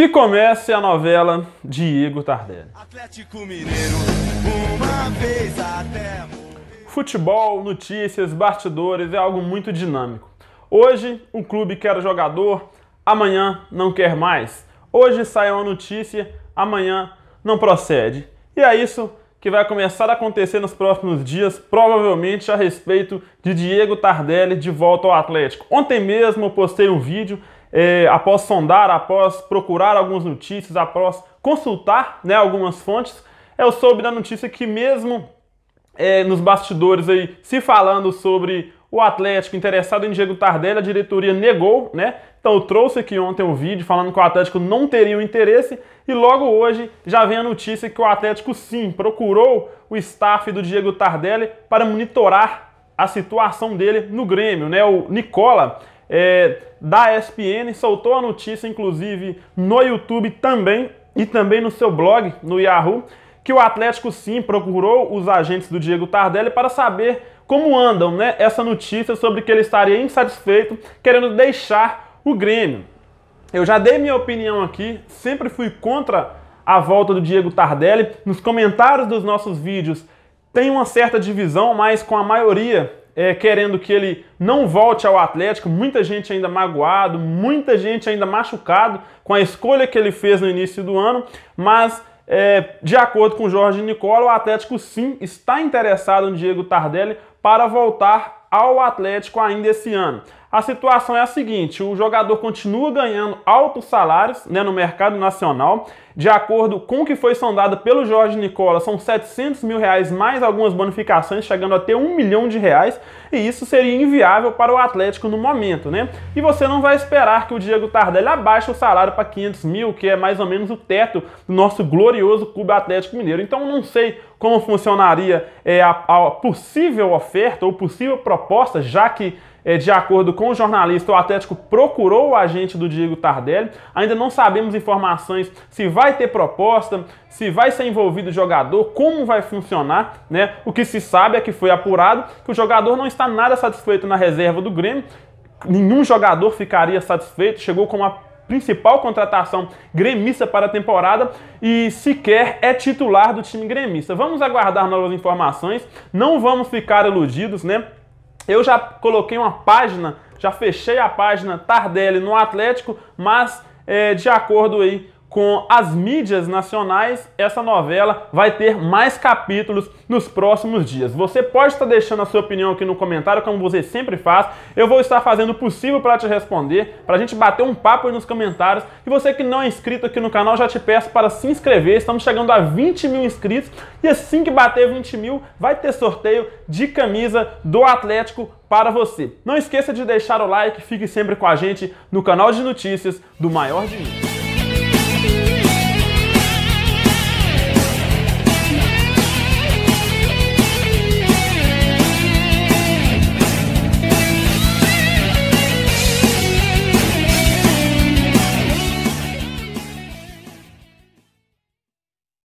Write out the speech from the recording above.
Que comece a novela Diego Tardelli. Mineiro, Futebol, notícias, bastidores é algo muito dinâmico. Hoje um clube quer jogador, amanhã não quer mais. Hoje sai uma notícia, amanhã não procede. E é isso que vai começar a acontecer nos próximos dias, provavelmente a respeito de Diego Tardelli de volta ao Atlético. Ontem mesmo eu postei um vídeo é, após sondar, após procurar algumas notícias, após consultar né, algumas fontes, eu soube da notícia que mesmo é, nos bastidores aí se falando sobre o Atlético interessado em Diego Tardelli, a diretoria negou, né? Então eu trouxe aqui ontem um vídeo falando que o Atlético não teria o interesse e logo hoje já vem a notícia que o Atlético sim procurou o staff do Diego Tardelli para monitorar a situação dele no Grêmio, né? O Nicola é, da ESPN, soltou a notícia, inclusive, no YouTube também e também no seu blog, no Yahoo, que o Atlético sim procurou os agentes do Diego Tardelli para saber como andam, né? Essa notícia sobre que ele estaria insatisfeito, querendo deixar o Grêmio. Eu já dei minha opinião aqui, sempre fui contra a volta do Diego Tardelli. Nos comentários dos nossos vídeos tem uma certa divisão, mas com a maioria é, querendo que ele não volte ao Atlético, muita gente ainda magoado, muita gente ainda machucado com a escolha que ele fez no início do ano, mas é, de acordo com Jorge Nicola, o Atlético sim está interessado no Diego Tardelli para voltar ao Atlético ainda esse ano. A situação é a seguinte: o jogador continua ganhando altos salários né, no mercado nacional. De acordo com o que foi sondado pelo Jorge Nicola, são 700 mil reais mais algumas bonificações, chegando até um milhão de reais, e isso seria inviável para o Atlético no momento, né? E você não vai esperar que o Diego Tardelli abaixe o salário para 500 mil, que é mais ou menos o teto do nosso glorioso Clube Atlético Mineiro. Então, não sei como funcionaria é, a, a possível oferta ou possível proposta, já que é, de acordo com o jornalista, o Atlético procurou o agente do Diego Tardelli. Ainda não sabemos informações se vai ter proposta, se vai ser envolvido o jogador, como vai funcionar, né? O que se sabe é que foi apurado que o jogador não está nada satisfeito na reserva do Grêmio. Nenhum jogador ficaria satisfeito, chegou com a principal contratação gremista para a temporada e sequer é titular do time gremista. Vamos aguardar novas informações, não vamos ficar iludidos, né? Eu já coloquei uma página, já fechei a página Tardelli no Atlético, mas é, de acordo aí com as mídias nacionais, essa novela vai ter mais capítulos nos próximos dias. Você pode estar deixando a sua opinião aqui no comentário, como você sempre faz. Eu vou estar fazendo o possível para te responder, para a gente bater um papo aí nos comentários. E você que não é inscrito aqui no canal, já te peço para se inscrever. Estamos chegando a 20 mil inscritos e assim que bater 20 mil, vai ter sorteio de camisa do Atlético para você. Não esqueça de deixar o like, fique sempre com a gente no canal de notícias do Maior de